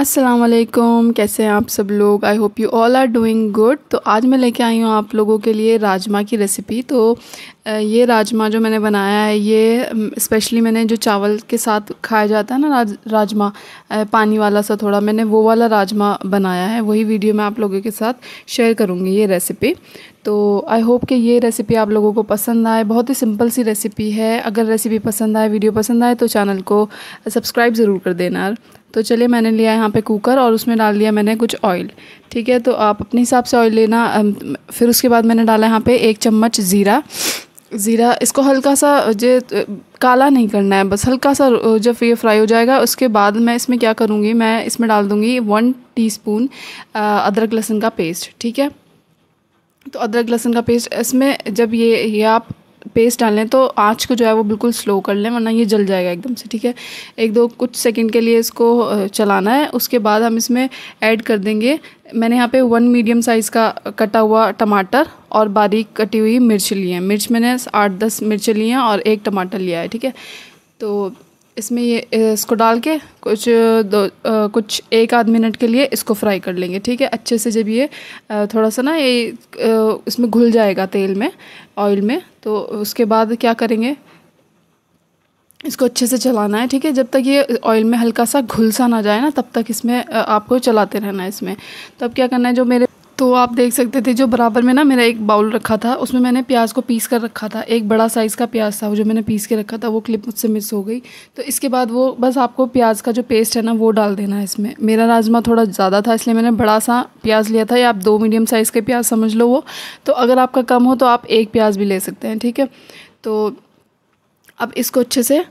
असलकम कैसे हैं आप सब लोग I hope you all are doing good तो आज मैं लेके आई हूँ आप लोगों के लिए राजमा की रेसिपी तो ये राजमा जो मैंने बनाया है ये स्पेशली मैंने जो चावल के साथ खाया जाता है ना राज, राजमा पानी वाला सा थोड़ा मैंने वो वाला राजमा बनाया है वही वीडियो मैं आप लोगों के साथ शेयर करूँगी ये रेसिपी तो आई होप कि ये रेसिपी आप लोगों को पसंद आए बहुत ही सिंपल सी रेसिपी है अगर रेसिपी पसंद आए वीडियो पसंद आए तो चैनल को सब्सक्राइब ज़रूर कर देना तो चलिए मैंने लिया यहाँ पे कुकर और उसमें डाल दिया मैंने कुछ ऑयल ठीक है तो आप अपने हिसाब से ऑयल लेना फिर उसके बाद मैंने डाला यहाँ पे एक चम्मच ज़ीरा ज़ीरा इसको हल्का सा जो काला नहीं करना है बस हल्का सा जब ये फ्राई हो जाएगा उसके बाद मैं इसमें क्या करूँगी मैं इसमें डाल दूँगी वन टी अदरक लहसुन का पेस्ट ठीक है तो अदरक लहसुन का पेस्ट इसमें जब ये ये आप पेस्ट डाल लें तो आँच को जो है वो बिल्कुल स्लो कर लें वरना ये जल जाएगा एकदम से ठीक है एक दो कुछ सेकंड के लिए इसको चलाना है उसके बाद हम इसमें ऐड कर देंगे मैंने यहाँ पे वन मीडियम साइज़ का कटा हुआ टमाटर और बारीक कटी हुई मिर्च ली है मिर्च मैंने आठ दस मिर्च ली हैं और एक टमाटर लिया है ठीक है तो इसमें ये इसको डाल के कुछ दो आ, कुछ एक आध मिनट के लिए इसको फ्राई कर लेंगे ठीक है अच्छे से जब ये थोड़ा सा ना ये इसमें घुल जाएगा तेल में ऑयल में तो उसके बाद क्या करेंगे इसको अच्छे से चलाना है ठीक है जब तक ये ऑयल में हल्का सा घुल सा ना जाए ना तब तक इसमें आपको चलाते रहना है इसमें तो अब क्या करना है जो मेरे तो आप देख सकते थे जो बराबर में ना मेरा एक बाउल रखा था उसमें मैंने प्याज को पीस कर रखा था एक बड़ा साइज़ का प्याज था वो जो मैंने पीस के रखा था वो क्लिप मुझसे मिस हो गई तो इसके बाद वो बस आपको प्याज का जो पेस्ट है ना वो डाल देना है इसमें मेरा राजमा थोड़ा ज़्यादा था इसलिए मैंने बड़ा सा प्याज लिया था या आप दो मीडियम साइज़ के प्याज समझ लो वो तो अगर आपका कम हो तो आप एक प्याज भी ले सकते हैं ठीक है तो अब इसको अच्छे से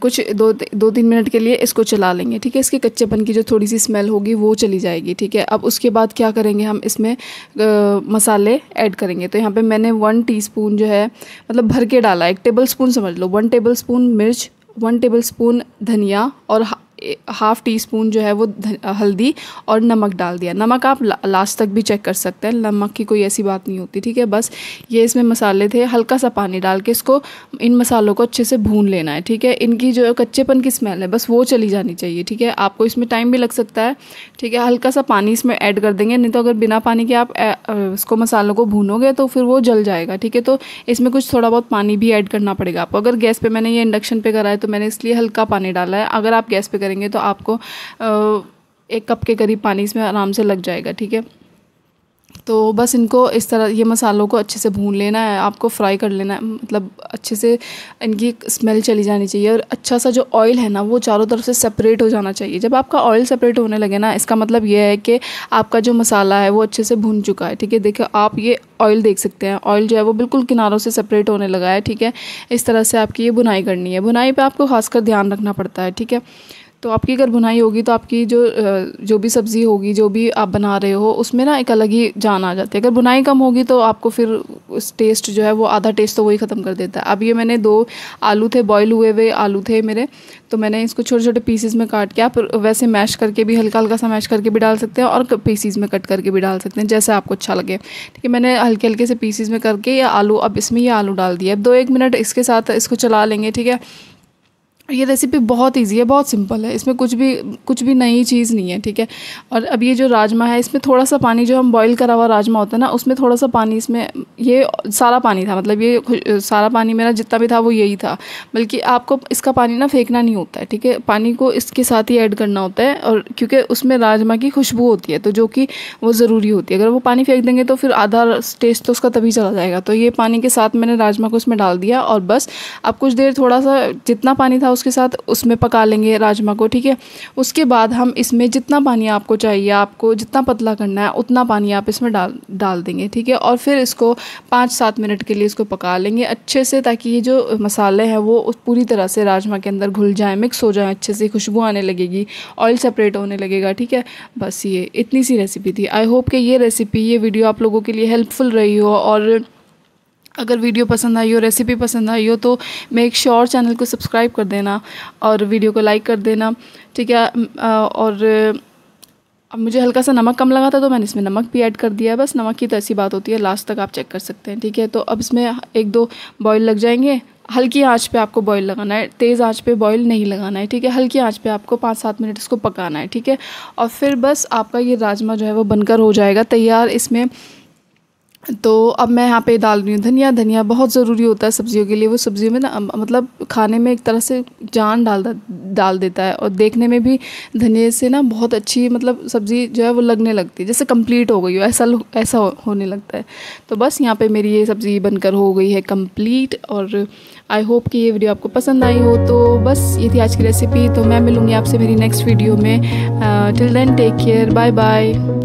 कुछ दो दो तीन मिनट के लिए इसको चला लेंगे ठीक है इसके कच्चेपन की जो थोड़ी सी स्मेल होगी वो चली जाएगी ठीक है अब उसके बाद क्या करेंगे हम इसमें मसाले ऐड करेंगे तो यहाँ पे मैंने वन टीस्पून जो है मतलब भर के डाला एक टेबल स्पून समझ लो वन टेबल स्पून मिर्च वन टेबल स्पून धनिया और हाफ़ टी स्पून जो है वो हल्दी और नमक डाल दिया नमक आप ला, लास्ट तक भी चेक कर सकते हैं नमक की कोई ऐसी बात नहीं होती ठीक है बस ये इसमें मसाले थे हल्का सा पानी डाल के इसको इन मसालों को अच्छे से भून लेना है ठीक है इनकी जो कच्चेपन की स्मेल है बस वो चली जानी चाहिए ठीक है आपको इसमें टाइम भी लग सकता है ठीक है हल्का सा पानी इसमें ऐड कर देंगे नहीं तो अगर बिना पानी के आप इसको मसालों को भूनोगे तो फिर वो जल जाएगा ठीक है तो इसमें कुछ थोड़ा बहुत पानी भी ऐड करना पड़ेगा आपको अगर गैस पर मैंने ये इंडक्शन पर करा है तो मैंने इसलिए हल्का पानी डाला है अगर आप गैस पर करेंगे करेंगे तो आपको एक कप के करीब पानी इसमें आराम से लग जाएगा ठीक है तो बस इनको इस तरह ये मसालों को अच्छे से भून लेना है आपको फ्राई कर लेना है मतलब अच्छे से इनकी स्मेल चली जानी चाहिए और अच्छा सा जो ऑयल है ना वो चारों तरफ से सेपरेट हो जाना चाहिए जब आपका ऑयल सेपरेट होने लगे ना इसका मतलब ये है कि आपका जो मसाला है वो अच्छे से भून चुका है ठीक है देखो आप ये ऑयल देख सकते हैं ऑयल जो है वो बिल्कुल किनारों से सेपरेट होने लगा है ठीक है इस तरह से आपकी ये बुनाई करनी है बुनाई पर आपको खासकर ध्यान रखना पड़ता है ठीक है तो आपकी अगर भुनाई होगी तो आपकी जो जो भी सब्ज़ी होगी जो भी आप बना रहे हो उसमें ना एक अलग ही जान आ जाती है अगर बुनाई कम होगी तो आपको फिर उस टेस्ट जो है वो आधा टेस्ट तो वही ख़त्म कर देता है अब ये मैंने दो आलू थे बॉयल हुए हुए आलू थे मेरे तो मैंने इसको छोटे छोटे पीसीज में काट के आप वैसे मैश करके भी हल्का हल्का सा मैश करके भी डाल सकते हैं और पीसीज में कट करके भी डाल सकते हैं जैसे आपको अच्छा लगे ठीक है मैंने हल्के हल्के से पीसीज में करके ये आलू अब इसमें ये आलू डाल दिया अब दो एक मिनट इसके साथ इसको चला लेंगे ठीक है ये रेसिपी बहुत इजी है बहुत सिंपल है इसमें कुछ भी कुछ भी नई चीज़ नहीं है ठीक है और अब ये जो राजमा है इसमें थोड़ा सा पानी जो हम बॉईल करा हुआ राजमा होता है ना उसमें थोड़ा सा पानी इसमें ये सारा पानी था मतलब ये सारा पानी मेरा जितना भी था वो यही था बल्कि आपको इसका पानी ना फेंकना नहीं होता है ठीक है पानी को इसके साथ ही ऐड करना होता है और क्योंकि उसमें राजमा की खुशबू होती है तो जो कि वो ज़रूरी होती है अगर वो पानी फेंक देंगे तो फिर आधा टेस्ट तो उसका तभी चला जाएगा तो ये पानी के साथ मैंने राजमा को इसमें डाल दिया और बस अब कुछ देर थोड़ा सा जितना पानी था उस उसके साथ उसमें पका लेंगे राजमा को ठीक है उसके बाद हम इसमें जितना पानी आपको चाहिए आपको जितना पतला करना है उतना पानी आप इसमें डाल डाल देंगे ठीक है और फिर इसको पाँच सात मिनट के लिए इसको पका लेंगे अच्छे से ताकि ये जो मसाले हैं वो पूरी तरह से राजमा के अंदर घुल जाएँ मिक्स हो जाएँ अच्छे से खुशबू आने लगेगी ऑयल सेपरेट होने लगेगा ठीक है बस ये इतनी सी रेसिपी थी आई होप कि ये रेसिपी ये वीडियो आप लोगों के लिए हेल्पफुल रही हो और अगर वीडियो पसंद आई हो रेसिपी पसंद आई हो तो मैं एक शोर चैनल को सब्सक्राइब कर देना और वीडियो को लाइक कर देना ठीक है और अब मुझे हल्का सा नमक कम लगा था तो मैंने इसमें नमक भी ऐड कर दिया बस नमक की तो ऐसी बात होती है लास्ट तक आप चेक कर सकते हैं ठीक है तो अब इसमें एक दो बॉयल लग जाएंगे हल्की आंच पे आपको बॉयल लगाना है तेज़ आंच पे बॉयल नहीं लगाना है ठीक है हल्की आंच पे आपको पाँच सात मिनट इसको पकाना है ठीक है और फिर बस आपका ये राजमा जो है वो बनकर हो जाएगा तैयार इसमें तो अब मैं यहाँ पे डाल रही हूँ धनिया धनिया बहुत ज़रूरी होता है सब्जियों के लिए वो सब्जियों में ना मतलब खाने में एक तरह से जान डाल डाल देता है और देखने में भी धनिया से ना बहुत अच्छी मतलब सब्ज़ी जो है वो लगने लगती है जैसे कंप्लीट हो गई हो ऐसा ऐसा हो, होने लगता है तो बस यहाँ पे मेरी ये सब्ज़ी बनकर हो गई है कम्प्लीट और आई होप कि ये वीडियो आपको पसंद आई हो तो बस ये थी आज की रेसिपी तो मैं मिलूँगी आपसे मेरी नेक्स्ट वीडियो में till then take care bye bye